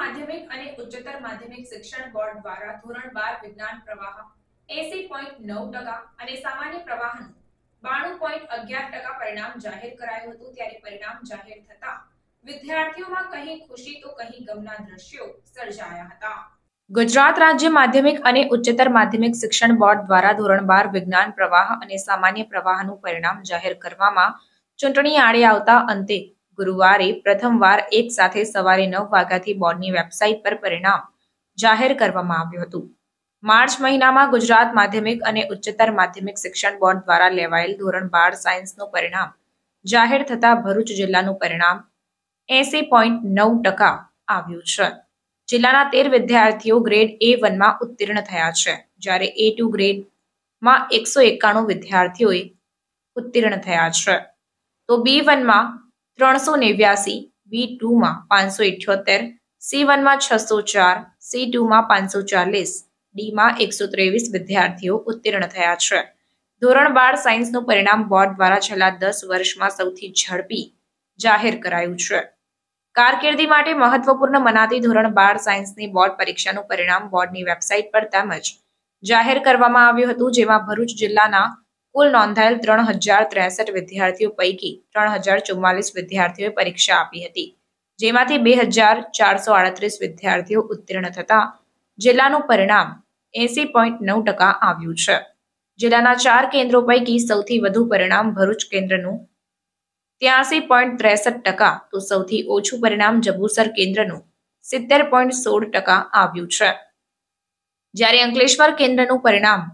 માધ્યમિક અને ઉચ્ચતર માધ્યમિક શિક્ષણ બોર્ડ દ્વારા ધોરણ બાર વિજ્ઞાન પ્રવાહ એસી પોઈન્ટ નવ ટકા અને સામાન્ય પ્રવાહનું બાણું પોઈન્ટ અગિયાર ટકા પરિણામ જાહેર કરાયું હતું ત્યારે પરિણામ જાહેર થતા વિદ્યાર્થીઓમાં કહી ખુશી તો કહી ગમના દ્રશ્યો સર્જાયા હતા ગુજરાત રાજ્ય માધ્યમિક અને ઉચ્ચતર માધ્યમિક શિક્ષણ બોર્ડ દ્વારા ધોરણ બાર વિજ્ઞાન પ્રવાહ અને સામાન્ય પ્રવાહનું પરિણામ જાહેર કરવામાં ચૂંટણી આડે આવતા અંતે ગુરુવારે પ્રથમવાર એક સાથે સવારે નવ વાગ્યાથી બોર્ડની વેબસાઇટ પર પરિણામ જાહેર કરવામાં આવ્યું હતું માર્ચ મહિનામાં ગુજરાત માધ્યમિક અને ઉચ્ચતર માધ્યમિક શિક્ષણ બોર્ડ દ્વારા લેવાયેલ ધોરણ બાર સાયન્સનું પરિણામ જાહેર થતાં ભરૂચ જિલ્લાનું પરિણામ એસી પોઈન્ટ નવ ટકા આવ્યું છે જિલ્લાના તેર વિદ્યાર્થીઓ ગ્રેડ એ વનમાં ઉત્તીર્ણ થયા છે જ્યારે એ ટુ ગ્રેડમાં એકસો એકાણું વિદ્યાર્થીઓએ ઉત્તીર્ણ થયા છે તો બી વનમાં ત્રણસો નેવ્યાસી વી ટુમાં પાંચસો ઇઠ્યોતેર સી વનમાં છસો ચાર સી ટુમાં પાંચસો ચાલીસ ડીમાં એકસો ત્રેવીસ વિદ્યાર્થીઓ ઉત્તીર્ણ થયા છે ધોરણ બાર સાયન્સનું પરિણામ બોર્ડ દ્વારા છેલ્લા દસ વર્ષમાં સૌથી ઝડપી જાહેર કરાયું છે કારકિર્દી માટે મહત્વપૂર્ણ મનાતી ધોરણ બાર સાયન્સની બોર્ડ પરીક્ષાનું પરિણામ બોર્ડની વેબસાઇટ પર તેમજ જાહેર કરવામાં આવ્યું હતું જેમાં ભરૂચ જિલ્લાના કુલ નોંધાયેલ ત્રણ હજાર ત્રેસઠ વિદ્યાર્થીઓ પૈકી ત્રણ હજાર ચુમ્માલીસ વિદ્યાર્થીઓએ પરીક્ષા આપી હતી જેમાંથી બે હજાર ચારસો આડત્રીસ વિદ્યાર્થીઓ ઉત્તીર્ણ થતા જિલ્લાનું પરિણામ એસી પોઈન્ટ નવ ટકા આવ્યું છે જિલ્લાના ચાર કેન્દ્રો પૈકી સૌથી વધુ પરિણામ ભરૂચ કેન્દ્રનું ત્યાસી પોઈન્ટ ત્રેસઠ ટકા તો સૌથી ઓછું પરિણામ જબુસર કેન્દ્રનું સિત્તેર પોઈન્ટ સોળ ટકા આવ્યું છે જ્યારે અંકલેશ્વર કેન્દ્રનું પરિણામ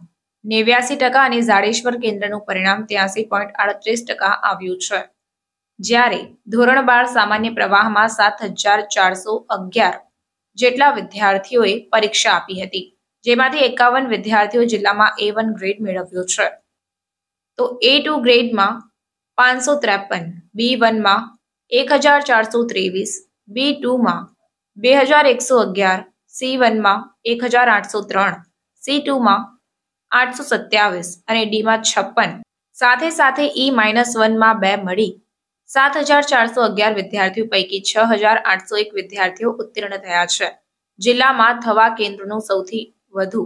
નેવ્યાસી ટકા અને જાડેશ્વર કેન્દ્રનું પરિણામ ત્યાસી પોઈન્ટ આડત્રીસ ટકા આવ્યું છે જ્યારે ધોરણ બાર સામાન્ય પ્રવાહમાં સાત હજાર ચારસો અગિયાર જેટલા વિદ્યાર્થીઓએ પરીક્ષા આપી હતી જેમાંથી એકાવન વિદ્યાર્થીઓ જિલ્લામાં એ વન ગ્રેડ મેળવ્યો છે તો એ ટુ ગ્રેડમાં પાંચસો ત્રેપન બી વનમાં એક હજાર ચારસો ત્રેવીસ બી ટુમાં બે હજાર એકસો અગિયાર સી વનમાં એક હજાર આઠસો ત્રણ સી ટુમાં આઠસો સત્યાવીસ અને ડીમાં છપ્પન સાથે સાથે ઈ માઇનસ વનમાં બે મળી સાત હજાર ચારસો અગિયાર વિદ્યાર્થીઓ પૈકી છ હજાર આઠસો એક વિદ્યાર્થીઓ ઉત્તીર્ણ થયા છે જિલ્લામાં થવા કેન્દ્રનું સૌથી વધુ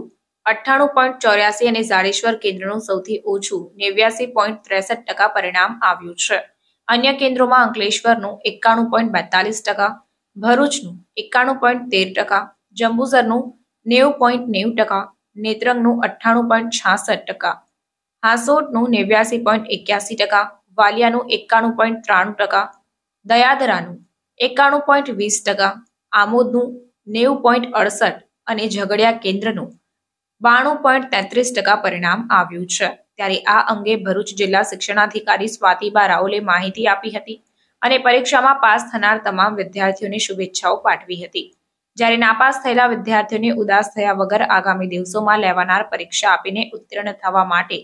અઠ્ઠાણું પોઈન્ટ ચોર્યાસી અને ઝાડેશ્વર કેન્દ્રનું સૌથી ઓછું નેવ્યાસી પોઈન્ટ ત્રેસઠ ટકા પરિણામ આવ્યું છે અન્ય કેન્દ્રોમાં અંકલેશ્વરનું એકાણું પોઈન્ટ બેતાલીસ ટકા ભરૂચનું એકાણું પોઈન્ટ તેર ટકા જંબુસરનું નેવું પોઈન્ટ નેવું ટકા નેત્રંગનું અઠ્ઠાણું પોઈન્ટ છાસઠ ટકા હાસોટનું નેવ્યાસી પોઈન્ટ એક્યાસી ટકા વાલિયાનું એકાણું પોઈન્ટ ત્રાણું ટકા દયાદરાનું એકાણું પોઈન્ટ વીસ ટકા આમોદનું નેવું પોઈન્ટ અડસઠ અને ઝઘડિયા કેન્દ્રનું બાણું પોઈન્ટ તેત્રીસ ટકા પરિણામ આવ્યું છે ત્યારે આ અંગે ભરૂચ જિલ્લા શિક્ષણાધિકારી સ્વાતિબા રાઓલે માહિતી આપી હતી અને પરીક્ષામાં પાસ થનાર તમામ વિદ્યાર્થીઓને શુભેચ્છાઓ પાઠવી હતી જ્યારે નાપાસ થયેલા વિદ્યાર્થીઓને ઉદાસ થયા વગર આગામી દિવસોમાં લેવાનાર પરીક્ષા આપીને ઉત્તીર્ણ થવા માટે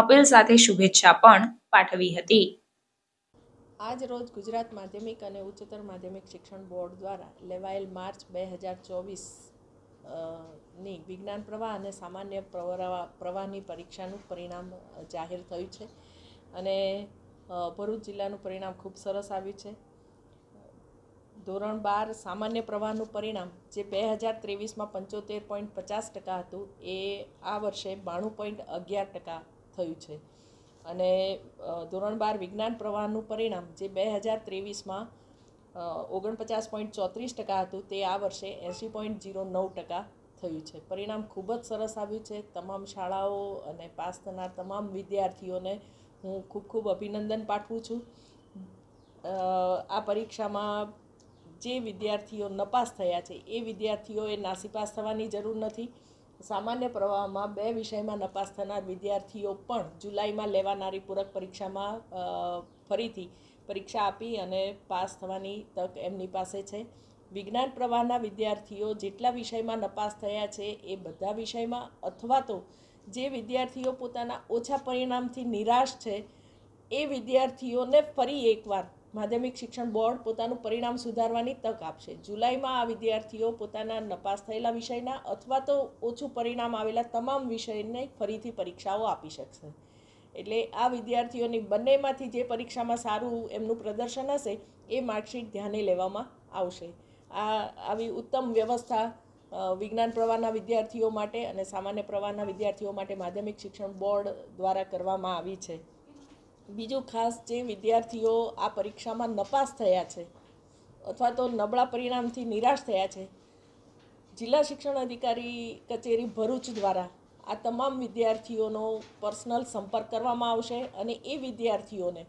અપીલ સાથે શુભેચ્છા પણ પાઠવી હતી આજ રોજ ગુજરાત માધ્યમિક અને ઉચ્ચતર માધ્યમિક શિક્ષણ બોર્ડ દ્વારા લેવાયેલ માર્ચ બે હજાર ચોવીસ ની વિજ્ઞાન પ્રવાહ અને સામાન્ય પ્રવાહ પ્રવાહની પરીક્ષાનું પરિણામ જાહેર થયું છે અને ભરૂચ જિલ્લાનું પરિણામ ખૂબ સરસ આવ્યું છે ધોરણ બાર સામાન્ય પ્રવાહનું પરિણામ જે બે હજાર ત્રેવીસમાં પંચોતેર પોઈન્ટ પચાસ ટકા હતું એ આ વર્ષે બાણું પોઈન્ટ અગિયાર ટકા થયું છે અને ધોરણ બાર વિજ્ઞાન પ્રવાહનું પરિણામ જે બે હજાર ત્રેવીસમાં ઓગણપચાસ પોઈન્ટ ચોત્રીસ ટકા હતું તે આ વર્ષે એંસી પોઈન્ટ ઝીરો નવ ટકા થયું છે પરિણામ ખૂબ જ સરસ આવ્યું છે તમામ શાળાઓ અને પાસ થનાર તમામ વિદ્યાર્થીઓને હું ખૂબ ખૂબ અભિનંદન પાઠવું છું આ પરીક્ષામાં જે વિદ્યાર્થીઓ નપાસ થયા છે એ વિદ્યાર્થીઓએ નાસીપાસ થવાની જરૂર નથી સામાન્ય પ્રવાહમાં બે વિષયમાં નપાસ થનાર વિદ્યાર્થીઓ પણ જુલાઈમાં લેવાનારી પૂરક પરીક્ષામાં ફરીથી પરીક્ષા આપી અને પાસ થવાની તક એમની પાસે છે વિજ્ઞાન પ્રવાહના વિદ્યાર્થીઓ જેટલા વિષયમાં નપાસ થયા છે એ બધા વિષયમાં અથવા તો જે વિદ્યાર્થીઓ પોતાના ઓછા પરિણામથી નિરાશ છે એ વિદ્યાર્થીઓને ફરી એકવાર માધ્યમિક શિક્ષણ બોર્ડ પોતાનું પરિણામ સુધારવાની તક આપશે જુલાઈમાં આ વિદ્યાર્થીઓ પોતાના નપાસ થયેલા વિષયના અથવા તો ઓછું પરિણામ આવેલા તમામ વિષયને ફરીથી પરીક્ષાઓ આપી શકશે એટલે આ વિદ્યાર્થીઓની બંનેમાંથી જે પરીક્ષામાં સારું એમનું પ્રદર્શન હશે એ માર્કશીટ ધ્યાને લેવામાં આવશે આ આવી ઉત્તમ વ્યવસ્થા વિજ્ઞાન પ્રવાહના વિદ્યાર્થીઓ માટે અને સામાન્ય પ્રવાહના વિદ્યાર્થીઓ માટે માધ્યમિક શિક્ષણ બોર્ડ દ્વારા કરવામાં આવી છે બીજું ખાસ જે વિદ્યાર્થીઓ આ પરીક્ષામાં નપાસ થયા છે અથવા તો નબળા પરિણામથી નિરાશ થયા છે જિલ્લા શિક્ષણ અધિકારી કચેરી ભરૂચ દ્વારા આ તમામ વિદ્યાર્થીઓનો પર્સનલ સંપર્ક કરવામાં આવશે અને એ વિદ્યાર્થીઓને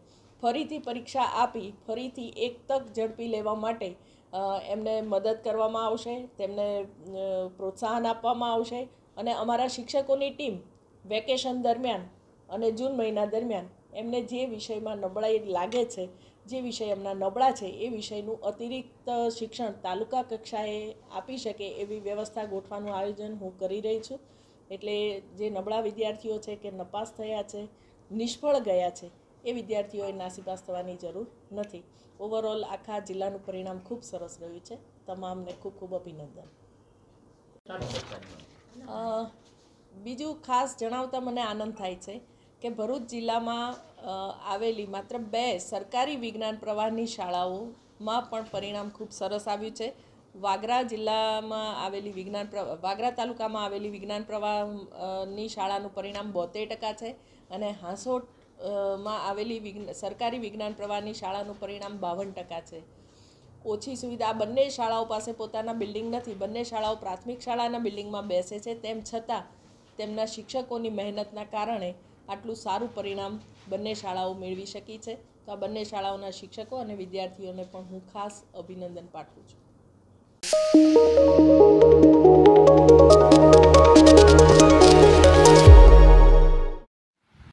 ફરીથી પરીક્ષા આપી ફરીથી એક તક ઝડપી લેવા માટે એમને મદદ કરવામાં આવશે તેમને પ્રોત્સાહન આપવામાં આવશે અને અમારા શિક્ષકોની ટીમ વેકેશન દરમિયાન અને જૂન મહિના દરમિયાન એમને જે વિષયમાં નબળાઈ લાગે છે જે વિષય એમના નબળા છે એ વિષયનું અતિરિક્ત શિક્ષણ તાલુકા કક્ષાએ આપી શકે એવી વ્યવસ્થા ગોઠવાનું આયોજન હું કરી રહી છું એટલે જે નબળા વિદ્યાર્થીઓ છે કે નપાસ થયા છે નિષ્ફળ ગયા છે એ વિદ્યાર્થીઓએ નાસીપાસ થવાની જરૂર નથી ઓવરઓલ આખા જિલ્લાનું પરિણામ ખૂબ સરસ રહ્યું છે તમામને ખૂબ ખૂબ અભિનંદન બીજું ખાસ જણાવતા મને આનંદ થાય છે કે ભરૂચ જિલ્લામાં આવેલી માત્ર બે સરકારી વિજ્ઞાન પ્રવાહની શાળાઓમાં પણ પરિણામ ખૂબ સરસ આવ્યું છે વાગરા જિલ્લામાં આવેલી વિજ્ઞાન વાગરા તાલુકામાં આવેલી વિજ્ઞાન પ્રવાહની શાળાનું પરિણામ બોતેર ટકા છે અને હાંસોટ માં આવેલી સરકારી વિજ્ઞાન પ્રવાહની શાળાનું પરિણામ બાવન ટકા છે ઓછી સુવિધા બંને શાળાઓ પાસે પોતાના બિલ્ડિંગ નથી બંને શાળાઓ પ્રાથમિક શાળાના બિલ્ડિંગમાં બેસે છે તેમ છતાં તેમના શિક્ષકોની મહેનતના કારણે આટલું સારું પરિણામ બંને શાળાઓ મેળવી શકી છે તો આ બંને શાળાઓના શિક્ષકો અને વિદ્યાર્થીઓને પણ હું ખાસ અભિનંદન પાઠવું છું